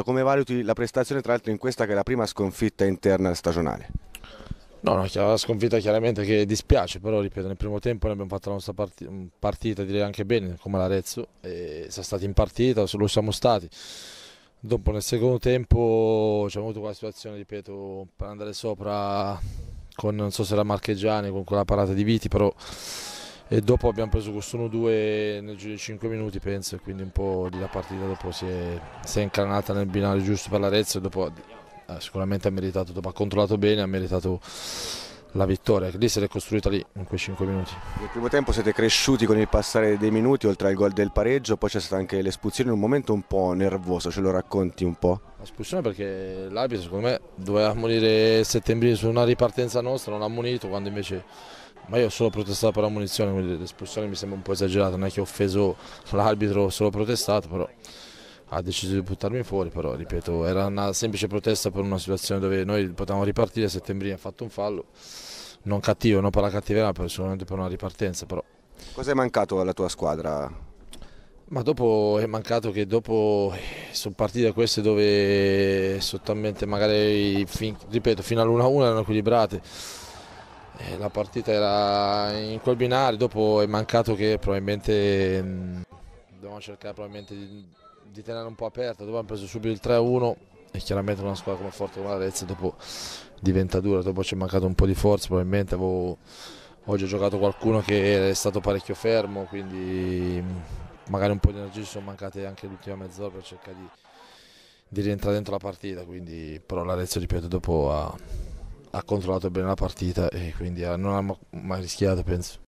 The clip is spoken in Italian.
Roberto, come valuti la prestazione tra l'altro in questa che è la prima sconfitta interna stagionale? No, no, la sconfitta chiaramente che dispiace, però ripeto, nel primo tempo noi abbiamo fatto la nostra mm, partita, direi anche bene, come l'Arezzo, e siamo stati in partita, lo siamo stati. Dopo nel secondo tempo abbiamo avuto quella situazione, ripeto, per andare sopra con, non so se era Marcheggiani, con quella parata di Viti, però e dopo abbiamo preso questo 1-2 nel giro di 5 minuti penso quindi un po' la partita dopo si è, si è incarnata nel binario giusto per l'Arezzo e dopo eh, sicuramente ha meritato, dopo ha controllato bene, ha meritato la vittoria, che lì si è costruita lì in quei 5 minuti. Nel primo tempo siete cresciuti con il passare dei minuti, oltre al gol del pareggio, poi c'è stata anche l'espulsione in un momento un po' nervoso, ce lo racconti un po'? L'espulsione perché l'arbitro secondo me doveva ammonire Settembrini su una ripartenza nostra, non ha ammonito quando invece... Ma io ho solo protestato per la munizione, quindi l'espulsione mi sembra un po' esagerata, non è che ho offeso l'arbitro, ho solo protestato, però ha deciso di buttarmi fuori, però ripeto, era una semplice protesta per una situazione dove noi potevamo ripartire, a Settembrini ha fatto un fallo, non cattivo, non per la cattiveria, ma solamente per una ripartenza. Però. Cosa è mancato alla tua squadra? Ma dopo è mancato che dopo eh, sono partite queste dove sottamente magari, fin, ripeto, fino all'1-1 erano equilibrate. E eh, la partita era in quel binario, dopo è mancato che probabilmente mm, dobbiamo cercare probabilmente di di tenere un po' aperta, dopo hanno preso subito il 3-1 e chiaramente una squadra come Forte come Arezzo dopo diventa dura, dopo ci è mancato un po' di forza probabilmente, avevo, oggi ho giocato qualcuno che è stato parecchio fermo, quindi mm, magari un po' di energie ci sono mancate anche l'ultima mezz'ora per cercare di, di, rientrare dentro la partita, quindi, però l'Arezzo ripeto dopo ha, ha controllato bene la partita e quindi eh, non ha mai rischiato penso.